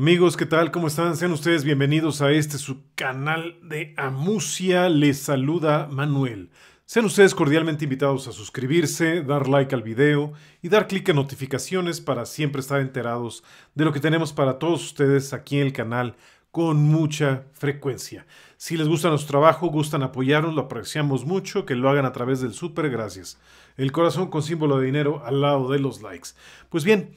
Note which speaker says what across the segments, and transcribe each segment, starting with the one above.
Speaker 1: Amigos, ¿qué tal? ¿Cómo están? Sean ustedes bienvenidos a este su canal de Amucia. Les saluda Manuel. Sean ustedes cordialmente invitados a suscribirse, dar like al video y dar clic en notificaciones para siempre estar enterados de lo que tenemos para todos ustedes aquí en el canal con mucha frecuencia. Si les gusta nuestro trabajo, gustan apoyarnos, lo apreciamos mucho, que lo hagan a través del super, gracias. El corazón con símbolo de dinero al lado de los likes. Pues bien,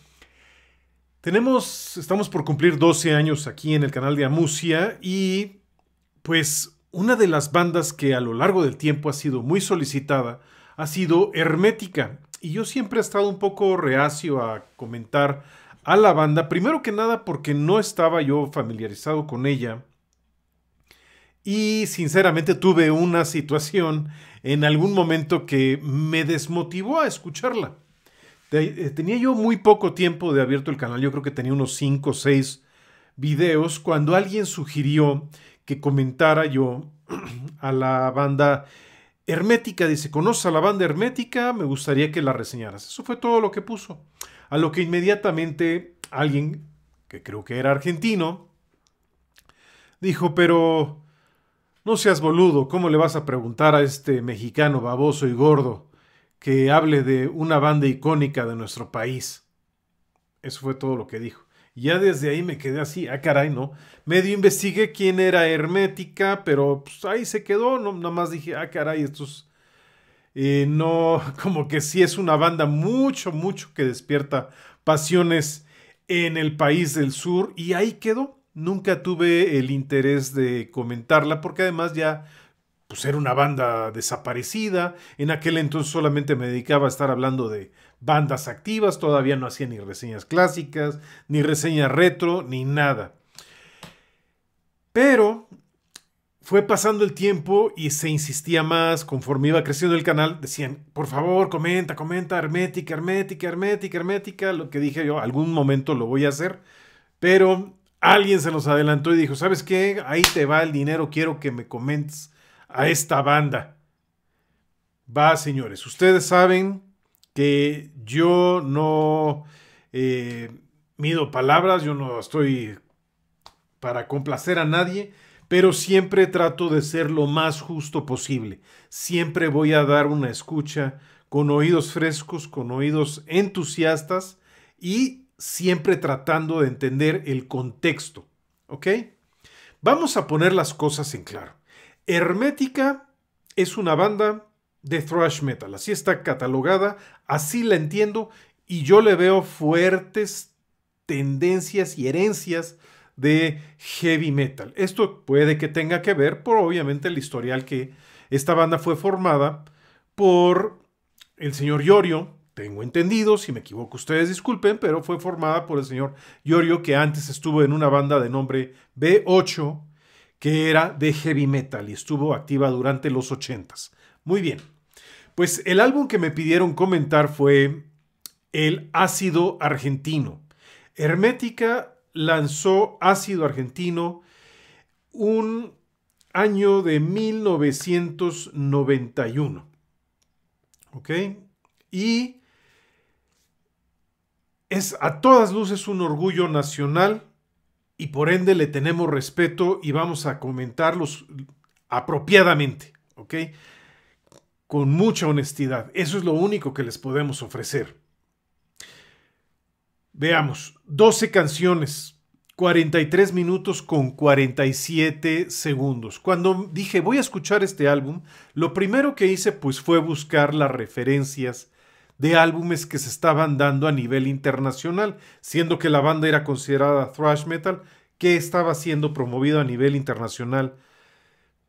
Speaker 1: tenemos, estamos por cumplir 12 años aquí en el canal de Amusia y pues una de las bandas que a lo largo del tiempo ha sido muy solicitada ha sido Hermética. Y yo siempre he estado un poco reacio a comentar a la banda, primero que nada porque no estaba yo familiarizado con ella. Y sinceramente tuve una situación en algún momento que me desmotivó a escucharla. Eh, tenía yo muy poco tiempo de abierto el canal, yo creo que tenía unos 5 o 6 videos, cuando alguien sugirió que comentara yo a la banda Hermética. Dice, ¿conoces a la banda Hermética? Me gustaría que la reseñaras. Eso fue todo lo que puso. A lo que inmediatamente alguien, que creo que era argentino, dijo, pero no seas boludo, ¿cómo le vas a preguntar a este mexicano baboso y gordo? que hable de una banda icónica de nuestro país. Eso fue todo lo que dijo. Ya desde ahí me quedé así, ah caray, ¿no? Medio investigué quién era Hermética, pero pues, ahí se quedó, no, nada más dije, ah caray, estos... Eh, no, como que sí es una banda mucho, mucho que despierta pasiones en el país del sur y ahí quedó. Nunca tuve el interés de comentarla porque además ya pues era una banda desaparecida. En aquel entonces solamente me dedicaba a estar hablando de bandas activas, todavía no hacía ni reseñas clásicas, ni reseñas retro, ni nada. Pero fue pasando el tiempo y se insistía más conforme iba creciendo el canal. Decían, por favor, comenta, comenta, hermética, hermética, hermética, hermética. Lo que dije yo, algún momento lo voy a hacer. Pero alguien se nos adelantó y dijo, ¿sabes qué? Ahí te va el dinero, quiero que me comentes a esta banda. Va, señores, ustedes saben que yo no eh, mido palabras, yo no estoy para complacer a nadie, pero siempre trato de ser lo más justo posible. Siempre voy a dar una escucha con oídos frescos, con oídos entusiastas y siempre tratando de entender el contexto. ¿Ok? Vamos a poner las cosas en claro. Hermética es una banda de thrash metal, así está catalogada, así la entiendo y yo le veo fuertes tendencias y herencias de heavy metal. Esto puede que tenga que ver por obviamente el historial que esta banda fue formada por el señor Yorio, tengo entendido, si me equivoco ustedes disculpen, pero fue formada por el señor Yorio que antes estuvo en una banda de nombre B8 que era de heavy metal y estuvo activa durante los 80 Muy bien, pues el álbum que me pidieron comentar fue el Ácido Argentino. Hermética lanzó Ácido Argentino un año de 1991. ¿Ok? Y es a todas luces un orgullo nacional y por ende le tenemos respeto y vamos a comentarlos apropiadamente, ¿ok? Con mucha honestidad. Eso es lo único que les podemos ofrecer. Veamos, 12 canciones, 43 minutos con 47 segundos. Cuando dije voy a escuchar este álbum, lo primero que hice pues fue buscar las referencias de álbumes que se estaban dando a nivel internacional, siendo que la banda era considerada thrash metal, que estaba siendo promovido a nivel internacional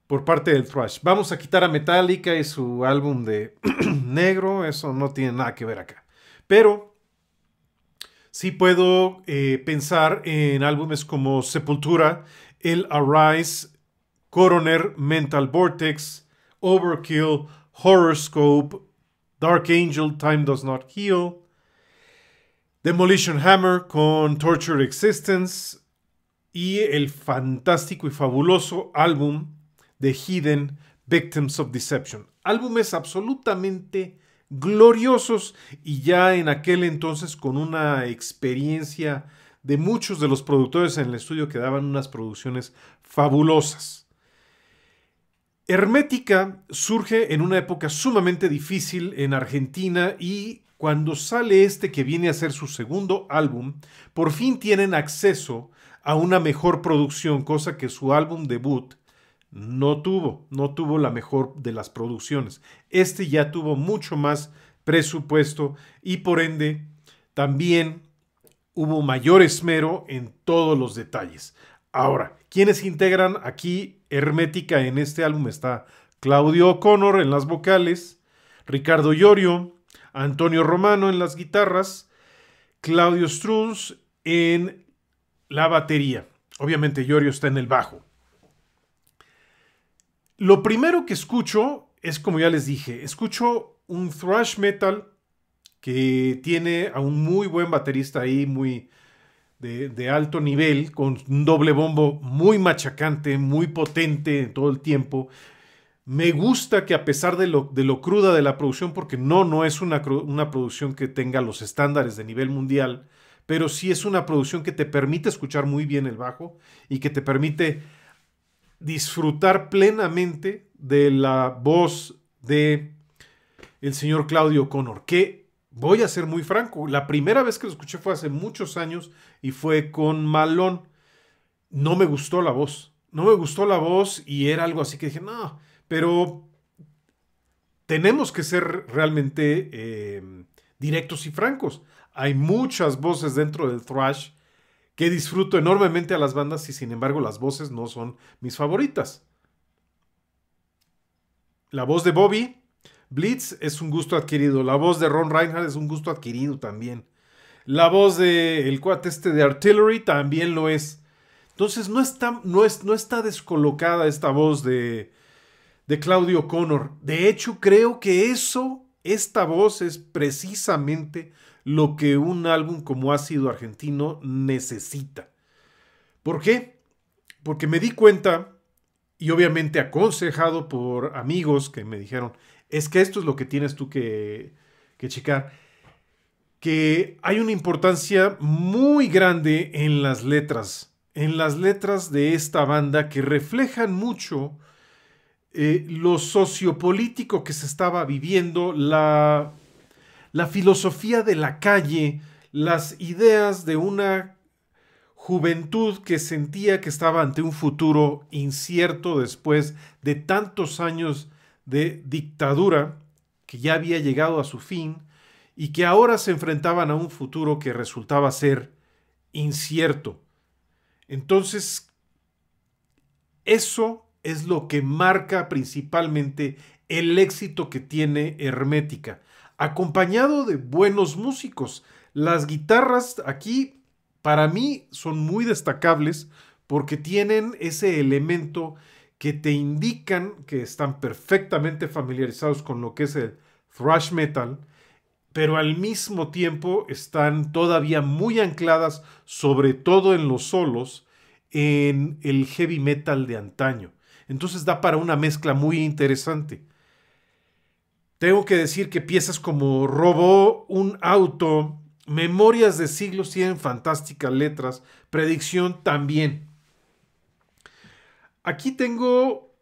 Speaker 1: por parte del thrash. Vamos a quitar a Metallica y su álbum de negro, eso no tiene nada que ver acá. Pero sí puedo eh, pensar en álbumes como Sepultura, El Arise, Coroner, Mental Vortex, Overkill, Horoscope, Dark Angel, Time Does Not Heal, Demolition Hammer con Torture Existence y el fantástico y fabuloso álbum de Hidden Victims of Deception. Álbumes absolutamente gloriosos y ya en aquel entonces con una experiencia de muchos de los productores en el estudio que daban unas producciones fabulosas. Hermética surge en una época sumamente difícil en Argentina y cuando sale este que viene a ser su segundo álbum, por fin tienen acceso a una mejor producción, cosa que su álbum debut no tuvo, no tuvo la mejor de las producciones. Este ya tuvo mucho más presupuesto y por ende también hubo mayor esmero en todos los detalles. Ahora, quienes integran aquí Hermética en este álbum está Claudio O'Connor en las vocales, Ricardo Llorio, Antonio Romano en las guitarras, Claudio Strunz en la batería. Obviamente Llorio está en el bajo. Lo primero que escucho es, como ya les dije, escucho un thrash metal que tiene a un muy buen baterista ahí, muy, de, alto nivel, con un doble bombo muy machacante, muy potente en todo el tiempo. Me gusta que a pesar de lo, de cruda de la producción, porque no, no es una, producción que tenga los estándares de nivel mundial, pero sí es una producción que te permite escuchar muy bien el bajo y que te permite disfrutar plenamente de la voz de el señor Claudio Connor, que voy a ser muy franco, la primera vez que lo escuché fue hace muchos años y fue con Malón. No me gustó la voz, no me gustó la voz y era algo así que dije, no, pero tenemos que ser realmente em, directos y francos. Hay muchas voces dentro del thrash que disfruto enormemente a las bandas y sin embargo las voces no son mis favoritas. La voz de Bobby Blitz es un gusto adquirido. La voz de Ron Reinhardt es un gusto adquirido también. La voz del el cuate este de Artillery también lo es. Entonces no está, no, es, no está descolocada esta voz de, de Claudio Connor. De hecho, creo que eso, esta voz es precisamente lo que un álbum como sido Argentino necesita. ¿Por qué? Porque me di cuenta, y obviamente aconsejado por amigos que me dijeron, es que esto es lo que tienes tú que, checar. Que hay una importancia muy grande en las letras. En las letras de esta banda que reflejan mucho eh, lo sociopolítico que se estaba viviendo, la, la filosofía de la calle, las ideas de una juventud que sentía que estaba ante un futuro incierto después de tantos años de dictadura que ya había llegado a su fin y que ahora se enfrentaban a un futuro que resultaba ser incierto. Entonces, eso es lo que marca principalmente el éxito que tiene Hermética, acompañado de buenos músicos. Las guitarras aquí, para mí, son muy destacables porque tienen ese elemento que te indican que están perfectamente familiarizados con lo que es el thrash metal, pero al mismo tiempo están todavía muy ancladas, sobre todo en los solos, en el heavy metal de antaño. Entonces da para una mezcla muy interesante. Tengo que decir que piezas como Robó un auto, Memorias de siglos tienen fantásticas letras, Predicción también. Aquí tengo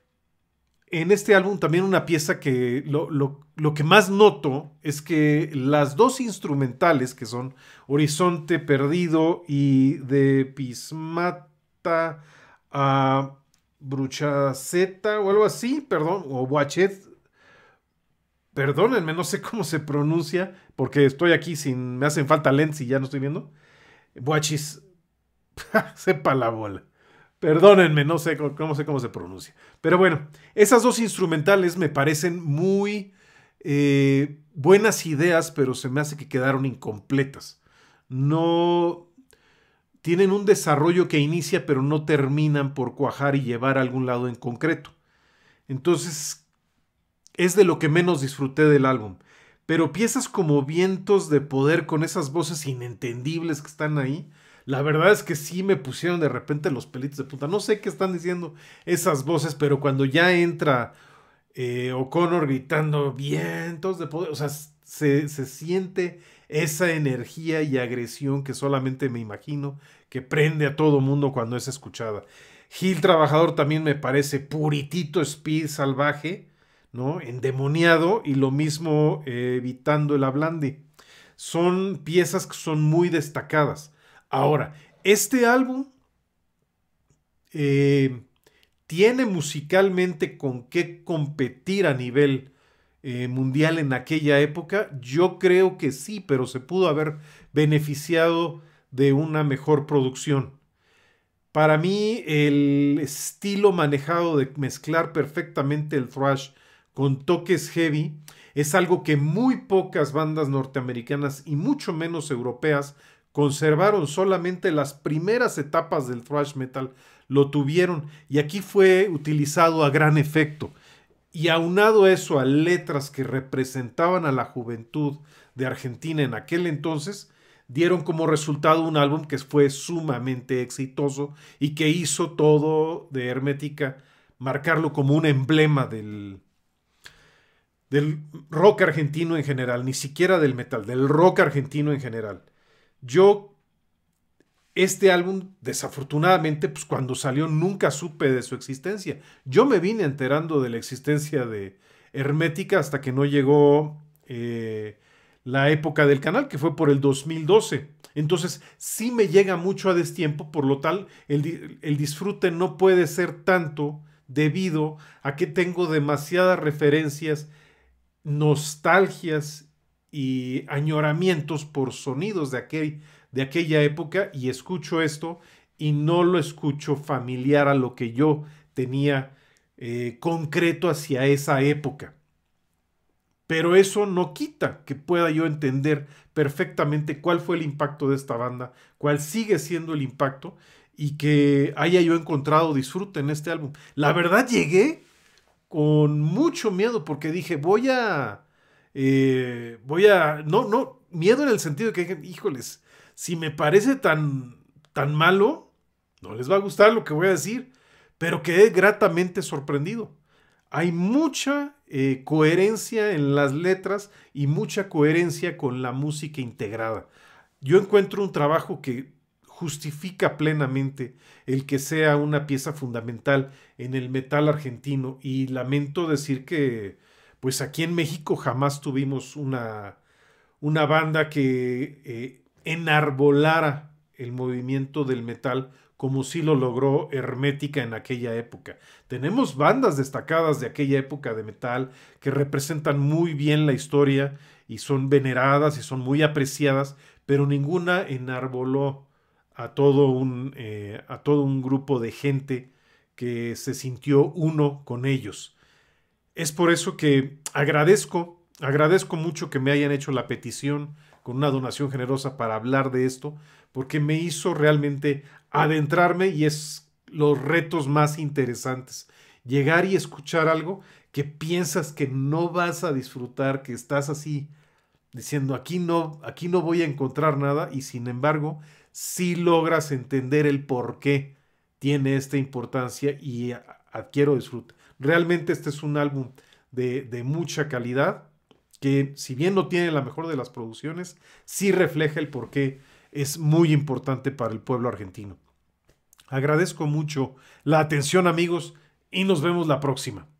Speaker 1: en este álbum también una pieza que lo, que más noto es que las dos instrumentales, que son Horizonte Perdido y de Pismata a ah, Bruchaceta o algo así, perdón, o Boachet, perdónenme, no sé cómo se pronuncia, porque estoy aquí sin, me hacen falta lentes y ya no estoy viendo. Boachis, sepa la bola. Perdónenme, no sé, sé cómo se pronuncia. Pero bueno, esas dos instrumentales me parecen muy eh, buenas ideas, pero se me hace que quedaron incompletas. No tienen un desarrollo que inicia, pero no terminan por cuajar y llevar a algún lado en concreto. Entonces, es de lo que menos disfruté del álbum. Pero piezas como Vientos de Poder con esas voces inentendibles que están ahí, la verdad es que sí me pusieron de repente los pelitos de puta, No sé qué están diciendo esas voces, pero cuando ya entra eh, O'Connor gritando vientos de poder, o sea, se, siente esa energía y agresión que solamente me imagino que prende a todo mundo cuando es escuchada. Gil Trabajador también me parece puritito speed salvaje, ¿no? Endemoniado y lo mismo eh, evitando el hablante. Son piezas que son muy destacadas. Ahora, este álbum eh, tiene musicalmente con qué competir a nivel eh, mundial en aquella época? Yo creo que sí, pero se pudo haber beneficiado de una mejor producción. Para mí, el estilo manejado de mezclar perfectamente el thrash con toques heavy es algo que muy pocas bandas norteamericanas y mucho menos europeas conservaron solamente las primeras etapas del thrash metal, lo tuvieron y aquí fue utilizado a gran efecto. Y aunado eso a letras que representaban a la juventud de Argentina en aquel entonces, dieron como resultado un álbum que fue sumamente exitoso y que hizo todo de Hermética marcarlo como un emblema del, del rock argentino en general, ni siquiera del metal, del rock argentino en general. Yo, este álbum, desafortunadamente, pues cuando salió nunca supe de su existencia. Yo me vine enterando de la existencia de Hermética hasta que no llegó eh, la época del canal, que fue por el 2012. Entonces, sí me llega mucho a destiempo, por lo tal, el, el disfrute no puede ser tanto debido a que tengo demasiadas referencias, nostalgias y añoramientos por sonidos de, aquel, de aquella época y escucho esto y no lo escucho familiar a lo que yo tenía eh, concreto hacia esa época. Pero eso no quita que pueda yo entender perfectamente cuál fue el impacto de esta banda, cuál sigue siendo el impacto y que haya yo encontrado disfrute en este álbum. La verdad llegué con mucho miedo porque dije, voy a eh, voy a. No, no, miedo en el sentido de que, híjoles, si me parece tan, tan malo, no les va a gustar lo que voy a decir, pero quedé gratamente sorprendido. Hay mucha eh, coherencia en las letras y mucha coherencia con la música integrada. Yo encuentro un trabajo que justifica plenamente el que sea una pieza fundamental en el metal argentino y lamento decir que pues aquí en México jamás tuvimos una, banda que eh, enarbolara el movimiento del metal como sí lo logró Hermética en aquella época. Tenemos bandas destacadas de aquella época de metal que representan muy bien la historia y son veneradas y son muy apreciadas, pero ninguna enarboló a todo eh, a todo un grupo de gente que se sintió uno con ellos. Es por eso que agradezco, agradezco mucho que me hayan hecho la petición con una donación generosa para hablar de esto, porque me hizo realmente adentrarme y es los retos más interesantes. Llegar y escuchar algo que piensas que no vas a disfrutar, que estás así diciendo aquí no, aquí no voy a encontrar nada y sin embargo si sí logras entender el por qué tiene esta importancia y adquiero disfrute, Realmente este es un álbum de, mucha calidad que si bien no tiene la mejor de las producciones, sí refleja el por qué es muy importante para el pueblo argentino. Agradezco mucho la atención amigos y nos vemos la próxima.